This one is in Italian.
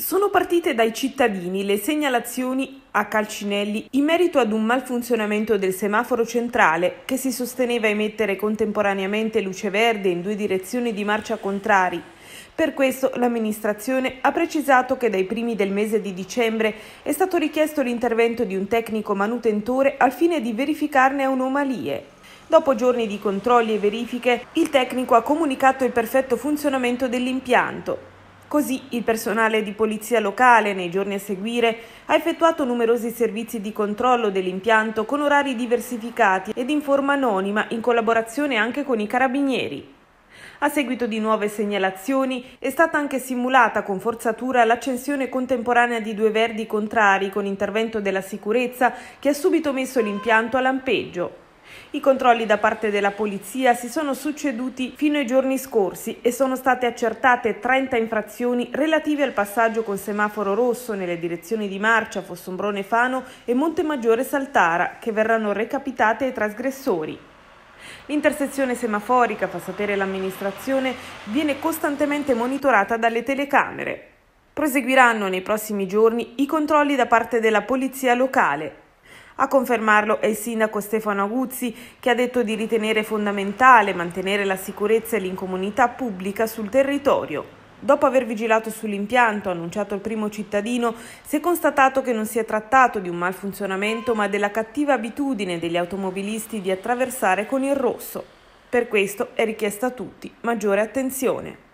Sono partite dai cittadini le segnalazioni a Calcinelli in merito ad un malfunzionamento del semaforo centrale che si sosteneva emettere contemporaneamente luce verde in due direzioni di marcia contrari. Per questo l'amministrazione ha precisato che dai primi del mese di dicembre è stato richiesto l'intervento di un tecnico manutentore al fine di verificarne anomalie. Dopo giorni di controlli e verifiche, il tecnico ha comunicato il perfetto funzionamento dell'impianto, Così il personale di polizia locale nei giorni a seguire ha effettuato numerosi servizi di controllo dell'impianto con orari diversificati ed in forma anonima in collaborazione anche con i carabinieri. A seguito di nuove segnalazioni è stata anche simulata con forzatura l'accensione contemporanea di due verdi contrari con intervento della sicurezza che ha subito messo l'impianto a lampeggio. I controlli da parte della polizia si sono succeduti fino ai giorni scorsi e sono state accertate 30 infrazioni relative al passaggio con semaforo rosso nelle direzioni di Marcia, Fossombrone Fano e Montemaggiore Saltara, che verranno recapitate ai trasgressori. L'intersezione semaforica, fa sapere l'amministrazione, viene costantemente monitorata dalle telecamere. Proseguiranno nei prossimi giorni i controlli da parte della polizia locale a confermarlo è il sindaco Stefano Aguzzi che ha detto di ritenere fondamentale mantenere la sicurezza e l'incomunità pubblica sul territorio. Dopo aver vigilato sull'impianto, annunciato il primo cittadino, si è constatato che non si è trattato di un malfunzionamento ma della cattiva abitudine degli automobilisti di attraversare con il rosso. Per questo è richiesta a tutti maggiore attenzione.